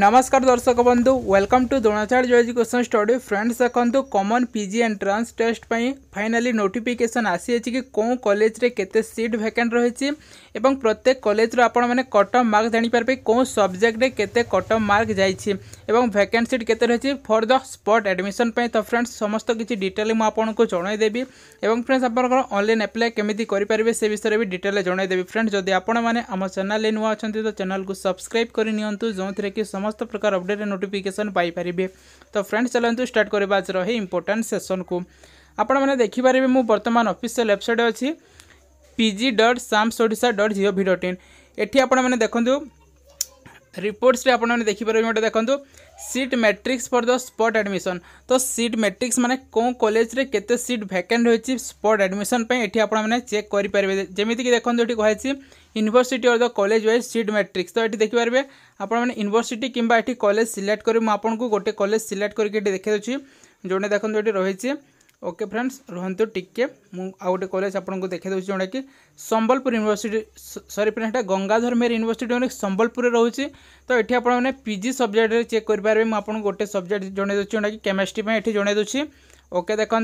ନମସ୍କାର ଦର୍ଶକ ବନ୍ଧୁ welcome to Dronacharya education study friends ଦେଖନ୍ତୁ common P G entrance test ପାଇଁ ଫାଇନାଲି ନୋଟିଫିକେସନ୍ ଆସିଯାଇଛି କି କେଉଁ କଲେଜରେ କେତେ ସିଟ୍ ଭ୍ୟାକେଣ୍ଟ ରହିଛି ଏବଂ ପ୍ରତ୍ୟେକ କଲେଜରୁ ଆପଣମାନେ କଟ୍ ଅଫ୍ ମାର୍କ ଜାଣିପାରିବେ କେଉଁ ସବଜେକ୍ଟରେ କେତେ କଟ୍ ଅଫ୍ ମାର୍କ ଯାଇଛି ଏବଂ ଭ୍ୟାକେଣ୍ଟ ସିଟ୍ କେତେ ରହିଛି ଫର୍ ଦ ସ୍ପଟ୍ ଆଡ଼ମିସନ୍ ପାଇଁ ତ ଫ୍ରେଣ୍ଡସ୍ ସମସ୍ତ କିଛି ଡିଟେଲ୍ ମୁଁ ଆପଣଙ୍କୁ ଜଣାଇଦେବି ଏବଂ ଫ୍ରେଣ୍ଡସ୍ ଆପଣଙ୍କର ଅନଲାଇନ୍ ଆପ୍ଲାଏ କେମିତି କରିପାରିବେ ସେ ବିଷୟରେ ବି ଡିଟେଲ୍ରେ ଜଣାଇଦେବି ଫ୍ରେଣ୍ଡସ୍ ଯଦି ଆପଣମାନେ ଆମ ଚ୍ୟାନେଲ୍ରେ ନୂଆ ଅଛନ୍ତି ତ ଚ୍ୟାନେଲ୍କୁ ସବସ୍କ୍ରାଇବ୍ କରି ନିଅନ୍ତୁ ଯେଉଁଥିରେ କି ସମସ୍ତ সমস্ত প্রকার অপডেট নোটিফিকেসন পাইপারে তো ফ্রেন্ডস চলতু স্টার্ট করা আজর এই ইম্পর্টাট সেসন কু আপনার দেখিপারে মু বর্তমান অফিসিয়াল ওয়েবসাইট অছি PG dot SAMS Odisha dot gov dot in এটি আপনার দেখুন রিপোর্টসে আপনার দেখিপারে গোটে দেখুন seat matrix for the spot admission तो सीट मैट्रिक्स माने कौन कॉलेज रे केते सीट वैकेंट होइछि स्पट एडमिशन पे एठी आपण माने चेक करि परबे जेमिति कि देखन एठी कहैछि university or the college wise seat matrix तो ये देखिपारे आपने यूनिवर्सिटी किंवा ये कॉलेज सिलेक्ट करी मुझे गोटे कॉलेज सिलेक्ट करके देखिए दूसरी जोटा देखते ये रही ओके फ्रेंड्स रुहतु टिके मुझे कलेज आपको देखे दूसरी जोटा कि सम्बलपुर यूनिवर्सी सरी फ्रेंड्स यहाँ गंगाधर मेहर यूनिवर्सिटी जो सम्बलपुर रोचे तो ये आपने पिजी सब्जेक्ट चेक करेंगे मुझे गोटे सब्जेक्ट जनई जोटा कि केमिस्ट्री ये जनई ओके देखो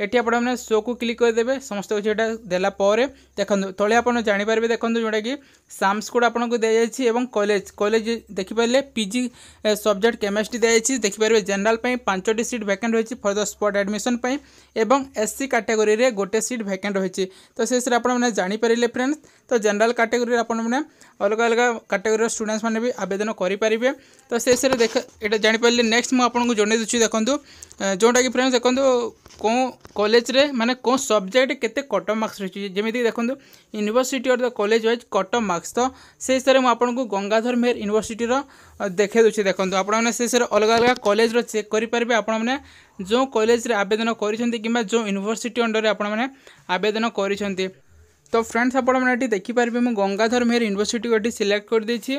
ये आपने शो को क्लिक करदे समस्त किसी देलापर देख ते आप जापर देखते जोटा कि साम्स कोड आपन दी जाए कलेज कलेज देखिपारे पिजी सब्जेक्ट केमेस्ट्री दी देखिपारे जेनेल पांचटी सीट भैकेट रही फर द स्पट एडमिशन एवं एस सी काटेगोरी गोटे सीट भैकेंट रही तो से आपारे फ्रेंड्स तो जेनराल काटेगोरी आपने अलग अलग काटेगोरी स्टूडेंट्स मैंने भी आवेदन करेंगे तो से देख ये जानपारे नेक्स्ट मुझे जनईदी देखो जोटा कि फ्रेंड्स देखो कौन কলেজরে মানে কোন সবজেক্ট কেতে কট মার্কস রয়েছে যেমি দেখুন university or college wise cut marks তো সেই হিসাবে আপনার গঙ্গাধর মেহর ইউনিভার্সিটির দেখে দেছি দেখুন আপনার সেই হিসাবে অলগা অলগা কলেজর চেক করে পারবে আপনার যে কলেজরে আবেদন করেছেন কিংবা যে ইউনিভার্সিটি অন্ডরে আপনার আবেদন করেছেন তো ফ্রেন্ডস আপনার এটি দেখিপারে মু গঙ্গাধর মেহর ইউনিভার্সিটি এটি সিলেক্ট করে দিয়েছি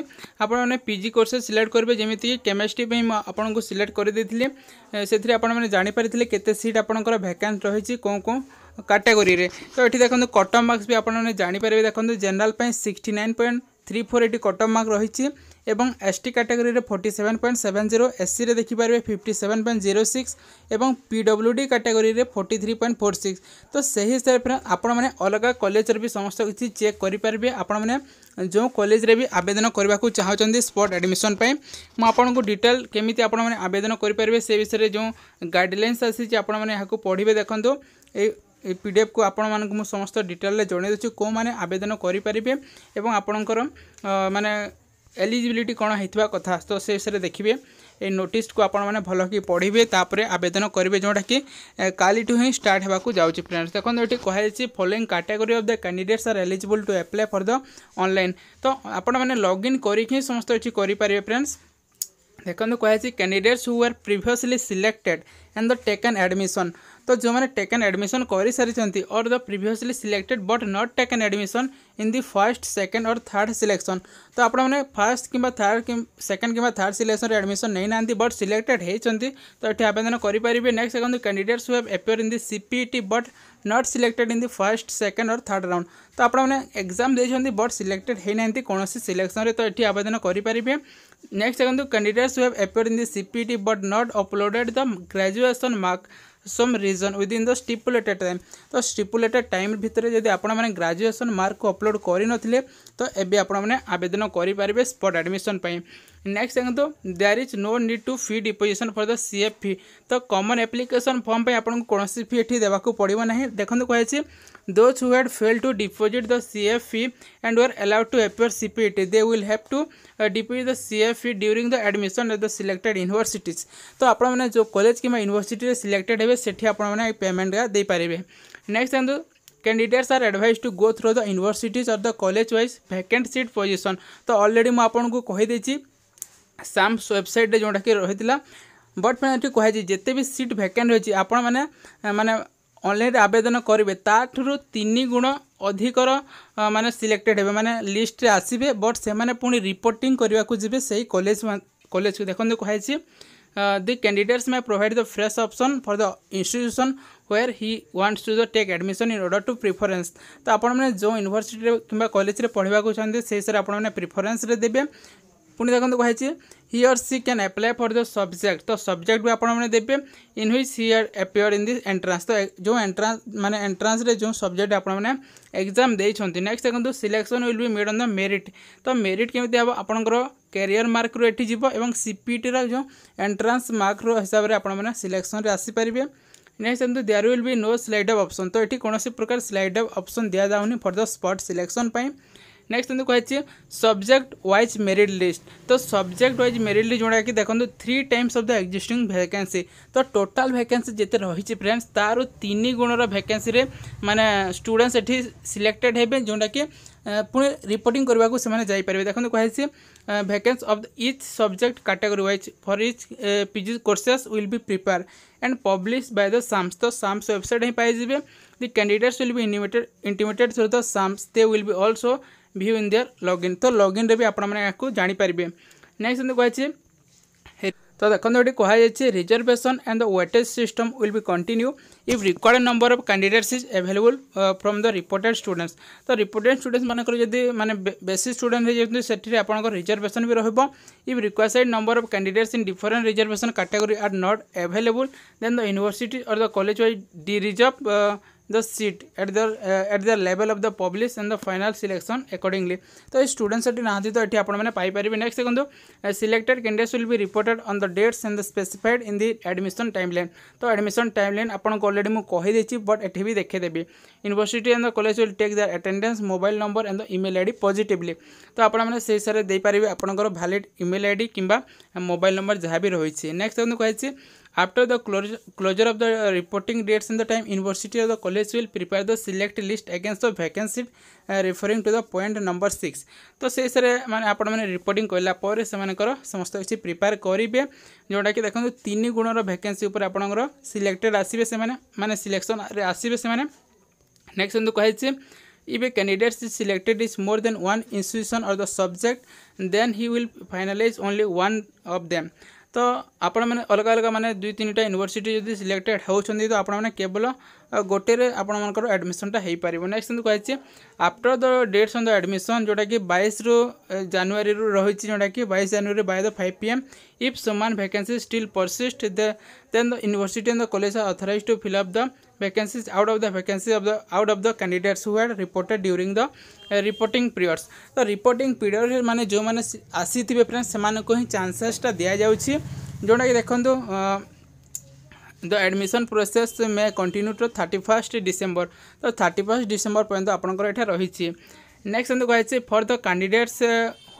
আপনার পিজি কোর্সেস সিলেক্ট করবে যেমি কেমিস্ট্রি আপনার সিলেক্ট করে দিয়েছিলে সেটি আপনার জাঁপারি কেতে সিট আপনার ভ্যাকান্স রয়েছে কেউ কেউ কাটাগোরি তো এটি দেখুন কটন মার্কস বি আপনার জাঁপারে দেখুন general sixty nine point three four এটি কটন মার্ক রয়েছে ଏବଂ ଏସ୍ ଟି କାଟାଗୋରୀରେ forty seven point seven zero ଏସ୍ସିରେ ଦେଖିପାରିବେ fifty seven point zero six ଏବଂ ପି ଡବ୍ଲ୍ୟୁ ଡି କାଟାଗୋରୀରେ forty three point four six ତ ସେହି ହିସାବରେ ଆପଣମାନେ ଅଲଗା କଲେଜରେ ବି ସମସ୍ତ କିଛି ଚେକ୍ କରିପାରିବେ ଆପଣମାନେ ଯେଉଁ କଲେଜରେ ବି ଆବେଦନ କରିବାକୁ ଚାହୁଁଛନ୍ତି ସ୍ପଟ୍ ଆଡ଼ମିସନ୍ ପାଇଁ ମୁଁ ଆପଣଙ୍କୁ ଡିଟେଲ୍ କେମିତି ଆପଣମାନେ ଆବେଦନ କରିପାରିବେ ସେ ବିଷୟରେ ଯେଉଁ ଗାଇଡ଼ଲାଇନ୍ସ ଆସିଛି ଆପଣମାନେ ଏହାକୁ ପଢ଼ିବେ ଦେଖନ୍ତୁ ଏଇ এই পিডিএফকু আপনার সমস্ত ডিটেলরে জনাই দেছি কেউ মানে আবেদন করে পারে এবং আপনার মানে ଏଲିଜିବିଲିଟି କ'ଣ ହେଇଥିବା କଥା ତ ସେ ବିଷୟରେ ଦେଖିବେ এই নোটিসটু আপনার ভালকি পড়বে তাপরে আবেদন করবে যেটা কি কালিঠু হি স্টার্ট হওয়া যাচ্ছে ফ্রেন্ডস দেখুন এটি কুহাইছে following category of the candidates are eligible to apply for the online তো আপনার মানে লগ ইন করি হি সমস্ত কিছু করে পারবে ফ্রেন্ডস দেখুন কুহাইছে candidates who are previously selected and the taken admission তো যে টেকন আডমিশন করে সারি or the previously selected but not taken admission in the first second or third selection ତ ଆପଣମାନେ ଫାର୍ଷ୍ଟ କିମ୍ବା ଥାର୍ଡ଼ ସେକେଣ୍ଡ କିମ୍ବା ଥାର୍ଡ଼ ସିଲେକ୍ସନ୍ରେ ଆଡ଼ମିସନ୍ ନେଇନାହାନ୍ତି ବଟ୍ ସିଲେକ୍ଟେଡ୍ ହୋଇଛନ୍ତି ତ ଏଠି ଆବେଦନ କରିପାରିବେ ନେକ୍ସଟ ଦେଖନ୍ତୁ candidates who have appear in the CPET but not selected in the first second or third round ତ ଆପଣମାନେ ଏକ୍ଜାମ୍ ଦେଇଛନ୍ତି ବଟ୍ ସିଲେକ୍ଟେଡ୍ ହୋଇନାହାନ୍ତି କୌଣସି ସିଲେକ୍ସନ୍ରେ ତ ଏଠି ଆବେଦନ କରିପାରିବେ ନେକ୍ସଟ ଦେଖନ୍ତୁ candidates who have appear in the CPET but not uploaded the graduation mark some reason within the stipulated time ତ ଷ୍ଟିପୁଲେଟେଡ୍ ଟାଇମ୍ ଭିତରେ ଯଦି ଆପଣମାନେ ଗ୍ରାଜୁଏସନ୍ ମାର୍କକୁ ଅପଲୋଡ଼ କରିନଥିଲେ ତ ଏବେ ଆପଣମାନେ ଆବେଦନ आवेदन करें स्पट आडमिशन नेक्स्ट देखो there is no need to fee deposition for the C F fee तो कमन एप्लिकेसन फर्म पर आपको कौन सी फी एटी देवाक पड़ ना देखते कहे those who had fail to deposit the C F fee and were allowed to appear CPET they will have to deposit the C F fee during the admission at the selected university तो आपने जो college कि यूनिभर्सीटे selected हे से आप payment का देपारे next देखो candidates are advised to go through the universities or the college wise vacant seat position तो अलरेडी मुझे कहीदे साम्स वेबसाइट जोटा कि रही बट मैंने ଏଠି କୁହାଯାଇଛି ଯେତେ ବି ସିଟ୍ ଭ୍ୟାକେଣ୍ଟ ରହିଛି ଆପଣମାନେ ମାନେ ଅନଲାଇନ୍ରେ ଆବେଦନ କରିବେ ତାଠାରୁ ତିନି ଗୁଣ ଅଧିକର ମାନେ ସିଲେକ୍ଟେଡ଼୍ ହେବେ ମାନେ ଲିଷ୍ଟରେ ଆସିବେ ବଟ୍ ସେମାନେ ପୁଣି ରିପୋର୍ଟିଂ କରିବାକୁ ଯିବେ ସେଇ କଲେଜ କଲେଜକୁ ଦେଖନ୍ତୁ କୁହାଯାଇଛି uh, the candidates may provide the fresh option for the institution where he wants to the take admission in order to preference तो ଆପଣମାନେ ଯେଉଁ ୟୁନିଭର୍ସିଟିରେ କିମ୍ବା କଲେଜରେ ପଢ଼ିବାକୁ ଚାହାନ୍ତି ସେହି ହିସାବରେ ଆପଣମାନେ ପ୍ରିଫରେନ୍ସରେ ଦେବେ ପୁଣି ଦେଖନ୍ତୁ କୁହାଯାଇଛି he or she can apply for the subject ତ ସବଜେକ୍ଟ ବି ଆପଣମାନେ ଦେବେ in which she are appear in the entrance ତ ଯେଉଁ ଏଣ୍ଟ୍ରାନ୍ସ ମାନେ ଏଣ୍ଟ୍ରାନ୍ସରେ ଯେଉଁ ସବଜେକ୍ଟ ଆପଣମାନେ ଏକ୍ଜାମ୍ ଦେଇଛନ୍ତି ନେକ୍ସଟ ଦେଖନ୍ତୁ selection will be made on the merit ତ ମେରିଟ୍ କେମିତି ହେବ ଆପଣଙ୍କର କ୍ୟାରିୟର ମାର୍କରୁ ଏଠି ଯିବ ଏବଂ ସିପିଟିର ଯେଉଁ ଏଣ୍ଟ୍ରାନ୍ସ ମାର୍କର ହିସାବରେ ଆପଣମାନେ ସିଲେକ୍ସନ୍ରେ ଆସିପାରିବେ ନେକ୍ସଟ ଦେଖନ୍ତୁ there will be no slide up option ତ ଏଠି କୌଣସି ପ୍ରକାର ସ୍ଲାଇଡ୍ ଅପ୍ ଅପସନ୍ ଦିଆଯାଉନି ଫର୍ ଦ ସ୍ପଟ୍ ସିଲେକ୍ସନ୍ ପାଇଁ नेक्स्ट तुमको अच्छे सब्जेक्ट व्वज मेरीट लिस्ट तो सब्जेक्ट व्वज मेरीट लिस्ट जोटा कि देखो three times of the existing भैके तो टोटाल भैकेन्सी जिते रही फ्रेंड्स तार तीन गुणर भैकेन्सी मानने स्टूडेंट्स ये सिलेक्टेड हे जोटा कि पुणे रिपोर्टिंग करने को जापर देखो कहे भैके of each subject category wise for each PG courses will be prepare and publish by the SAMS तो साम्स वेबसाइट ही पाइबे the candidates will be intimated intimated through the SAMS they will be also view in their login তো লগইনরে B আপনার ইয়াকে জাঁপারে next এমনি কুয়াছে তো দেখুন এটি কুহযাই reservation and the weightage system will be continue if required number of candidates is available from the reported students তো রিপোর্টেড স্টুডেন্টস মানুষ যদি মানে বেশি স্টুডেন্ট হয়ে যাচ্ছেন সেটি আপনার রিজর্ভেসন বি রহব if required number of candidates in different reservation category are not available then the university or the college wise dereserve the seat at their uh, at their level of the publish and the final selection accordingly तो ये students अटी नहाँति तो ये आपण मैंने पाई परिबे next देखंतु selected candidates will be reported on the dates and the specified in the admission timeline तो admission timeline आपण को ऑलरेडी मु कहि देछि बट एठी भी देखे देबी university and the college will take their attendance mobile number and the email id positively तो आपण मैंने से सारे दे परिबे आपनकर valid email id किंबा मोबाइल नंबर जहाँ भी रही नेक्स्ट देखंतु कहि After the closure, closure of the reporting dates and the time, University or the College will prepare the select list against the vacancy uh, referring to the point number 6. तो से sir मैंने आपने reporting कलापर से समस्त किसी prepare करेंगे जोटा कि देखो तीन गुणर भैकेन्सी आपंकर सिलेक्टेड आसवे से मैंने सिलेक्शन आसवे से नेक्स्ट जो कहे If a candidate is selected is more than one institution or the subject, then he will finalize only one of them. ତ ଆପଣମାନେ ଅଲଗା ଅଲଗା ମାନେ ଦୁଇ ତିନିଟା ୟୁନିଭର୍ସିଟି ଯଦି ସିଲେକ୍ଟେଡ୍ ହେଉଛନ୍ତି ତ ଆପଣମାନେ କେବଳ ଗୋଟେରେ ଆପଣମାନଙ୍କର ଆଡ଼ମିସନଟା ହୋଇପାରିବ ନେକ୍ସଟ ଯେମିତି କୁହାଯାଇଛି after the dates on the admission ଯେଉଁଟାକି ବାଇଶରୁ ଜାନୁଆରୀରୁ ରହିଛି ଯେଉଁଟାକି ବାଇଶ ଜାନୁଆରୀ by the five P M if ସମାନ vacancy still persist the then the university and the college are authorize to fill up the vacancies out of the vacancies of the out of the candidates who had reported during the uh, reporting periods the reporting period माने जो माने आसी थे friends से मानक ही चांसेसटा दि जाऊँगी जोटा कि देखो the admission process may continue to thirty first December तो थर्टी फर्स्ट डिसेम्बर पर्यंत आपंकर ये रही नेक्स्ट एम कहे for the candidates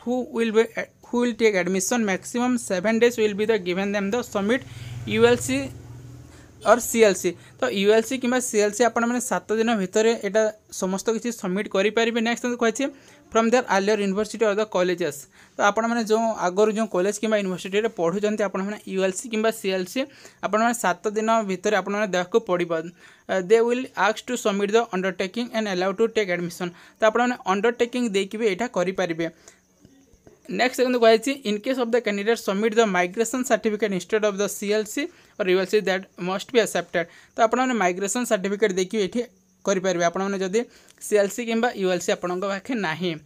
who will be who will take admission maximum seven days will be the given them the submit ULC or CLC ତ ULC କିମ୍ବା CLC ଆପଣମାନେ ସାତ ଦିନ ଭିତରେ ଏଇଟା ସମସ୍ତ କିଛି ସବମିଟ୍ କରିପାରିବେ ନେକ୍ସଟ କହିଛି from their earlier university or the colleges ତ ଆପଣମାନେ ଯେଉଁ ଆଗରୁ ଯେଉଁ କଲେଜ କିମ୍ବା ୟୁନିଭର୍ସିଟିରେ ପଢ଼ୁଛନ୍ତି ଆପଣମାନେ ୟୁଏଲ୍ସି କିମ୍ବା ସିଏଲ୍ସି ଆପଣମାନେ ସାତ ଦିନ ଭିତରେ ଆପଣମାନେ ଦେବାକୁ ପଡ଼ିବ ଦେ ୱିଲ୍ ଆକ୍ସ to submit the undertaking and allow to take admission ତ ଆପଣମାନେ ଅଣ୍ଡରଟେକିଂ ଦେଇକି ବି ଏଇଟା କରିପାରିବେ नेक्स्ट देखते कहुच in case of the candidate submit the migration certificate instead of the CLC or ULC that must be accepted तो आप माइग्रेसन सार्टिफिकेट देखिए ये करेंगे आपने सीएलसी कि यूएलसी आपे ना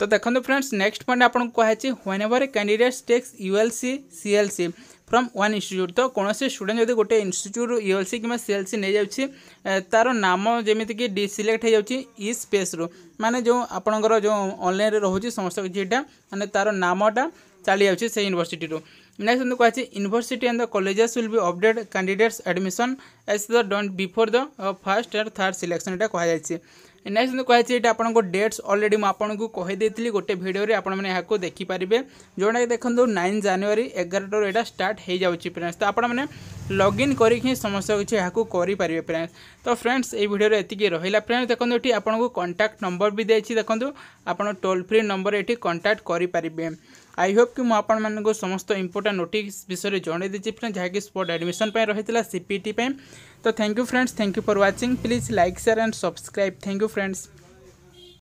तो देखो फ्रेंड्स नेक्स्ट पॉइंट आपको कहुच्छे whenever a candidate takes ULC CLC from one institute ତ କୌଣସି ଷ୍ଟୁଡେଣ୍ଟ ଯଦି ଗୋଟେ ଇନଷ୍ଟିଚ୍ୟୁଟ୍ ୟୁ ଏଲ୍ ସି କିମ୍ବା ସି ଏଲ୍ ସି ନେଇଯାଉଛି ତା'ର ନାମ ଯେମିତିକି ଡିସିଲେକ୍ଟ ହେଇଯାଉଛି ଇ ସ୍ପେସ୍ରୁ ମାନେ ଯେଉଁ ଆପଣଙ୍କର ଯେଉଁ ଅନଲାଇନ୍ରେ ରହୁଛି ସମସ୍ତ କିଛିଟା ମାନେ ତା'ର ନାମଟା ଚାଲିଯାଉଛି ସେ ୟୁନିଭର୍ସିଟିରୁ ନେକ୍ସଟ ଏମିତି କୁହାଯାଇଛି university and the colleges will be update candidates admission as the done before the first and third selection ଏଇଟା କୁହାଯାଇଛି ନେକ୍ସଟ କୁହାଯାଇଛି ଏଇଟା ଆପଣଙ୍କ ଡେଟ୍ସ ଅଲରେଡ଼ି ମୁଁ ଆପଣଙ୍କୁ କହିଦେଇଥିଲି ଗୋଟେ ଭିଡ଼ିଓରେ ଆପଣମାନେ ଏହାକୁ ଦେଖିପାରିବେ ଯେଉଁଟାକି ଦେଖନ୍ତୁ ନାଇନ୍ ଜାନୁଆରୀ ଏଗାରଟାରୁ ଏଇଟା ଷ୍ଟାର୍ଟ ହୋଇଯାଉଛି ଫ୍ରେଣ୍ଡସ୍ ତ ଆପଣମାନେ ଲଗ୍ଇନ୍ କରିକି ହିଁ ସମସ୍ତ କିଛି ଏହାକୁ କରିପାରିବେ ଫ୍ରେଣ୍ଡସ୍ ତ ଫ୍ରେଣ୍ଡସ୍ ଏହି ଭିଡ଼ିଓରେ ଏତିକି ରହିଲା ଫ୍ରେଣ୍ଡସ୍ ଦେଖନ୍ତୁ ଏଠି ଆପଣଙ୍କୁ କଣ୍ଟାକ୍ଟ ନମ୍ବର ବି ଦେଇଛି ଦେଖନ୍ତୁ ଆପଣ ଟୋଲ୍ ଫ୍ରି ନମ୍ବର ଏଠି କଣ୍ଟାକ୍ଟ କରିପାରିବେ আই হোপ কি মু আপনার সমস্ত ইম্পর্টাট নোটিস বিষয়ে জনাই দিয়েছি ফ্রেন্ড যা স্পট আডমিশন রয়েছে সিপিটি তো thank you friends thank you for watching please like share and subscribe thank you friends